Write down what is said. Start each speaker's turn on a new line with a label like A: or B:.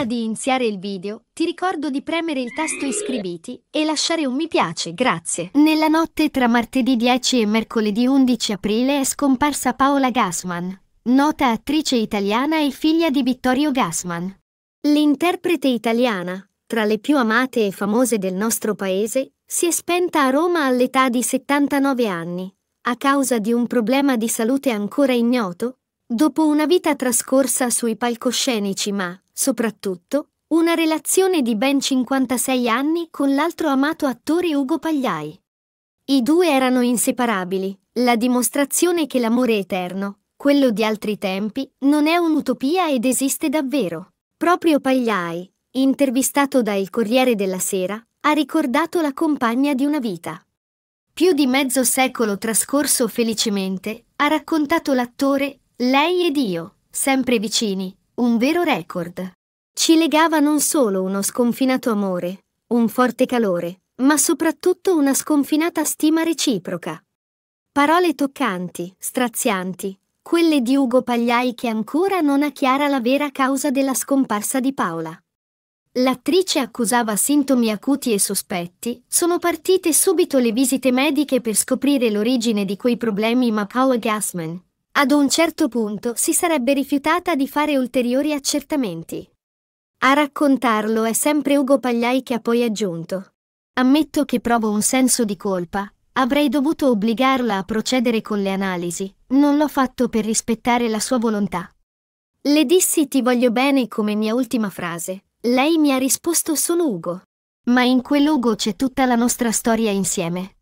A: Prima di iniziare il video, ti ricordo di premere il tasto iscriviti e lasciare un mi piace, grazie. Nella notte tra martedì 10 e mercoledì 11 aprile è scomparsa Paola Gassman, nota attrice italiana e figlia di Vittorio Gassman. L'interprete italiana, tra le più amate e famose del nostro paese, si è spenta a Roma all'età di 79 anni, a causa di un problema di salute ancora ignoto, dopo una vita trascorsa sui palcoscenici ma, soprattutto, una relazione di ben 56 anni con l'altro amato attore Ugo Pagliai. I due erano inseparabili, la dimostrazione che l'amore eterno, quello di altri tempi, non è un'utopia ed esiste davvero. Proprio Pagliai, intervistato da Il Corriere della Sera, ha ricordato la compagna di una vita. Più di mezzo secolo trascorso felicemente, ha raccontato l'attore, lei ed io, sempre vicini, un vero record. Ci legava non solo uno sconfinato amore, un forte calore, ma soprattutto una sconfinata stima reciproca. Parole toccanti, strazianti, quelle di Ugo Pagliai che ancora non ha chiara la vera causa della scomparsa di Paola. L'attrice accusava sintomi acuti e sospetti, sono partite subito le visite mediche per scoprire l'origine di quei problemi ma Paola Gassman, ad un certo punto si sarebbe rifiutata di fare ulteriori accertamenti. A raccontarlo è sempre Ugo Pagliai che ha poi aggiunto. Ammetto che provo un senso di colpa, avrei dovuto obbligarla a procedere con le analisi, non l'ho fatto per rispettare la sua volontà. Le dissi ti voglio bene come mia ultima frase, lei mi ha risposto solo Ugo. Ma in quell'Ugo c'è tutta la nostra storia insieme.